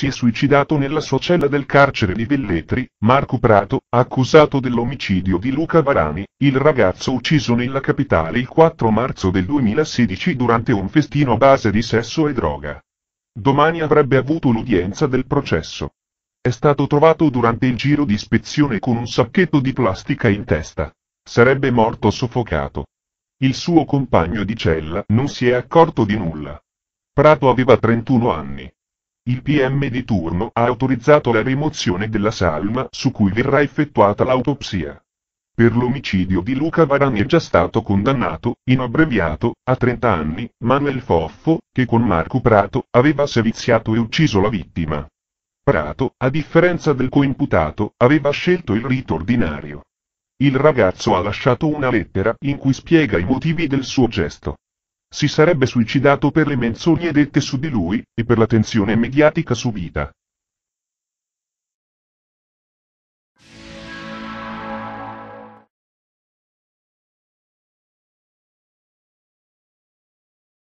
si è suicidato nella sua cella del carcere di Velletri, Marco Prato, accusato dell'omicidio di Luca Varani, il ragazzo ucciso nella capitale il 4 marzo del 2016 durante un festino a base di sesso e droga. Domani avrebbe avuto l'udienza del processo. È stato trovato durante il giro di ispezione con un sacchetto di plastica in testa. Sarebbe morto soffocato. Il suo compagno di cella non si è accorto di nulla. Prato aveva 31 anni. Il PM di turno ha autorizzato la rimozione della salma su cui verrà effettuata l'autopsia. Per l'omicidio di Luca Varani è già stato condannato, in abbreviato, a 30 anni, Manuel Foffo, che con Marco Prato aveva seviziato e ucciso la vittima. Prato, a differenza del coimputato, aveva scelto il rito ordinario. Il ragazzo ha lasciato una lettera in cui spiega i motivi del suo gesto. Si sarebbe suicidato per le menzogne dette su di lui, e per l'attenzione mediatica subita.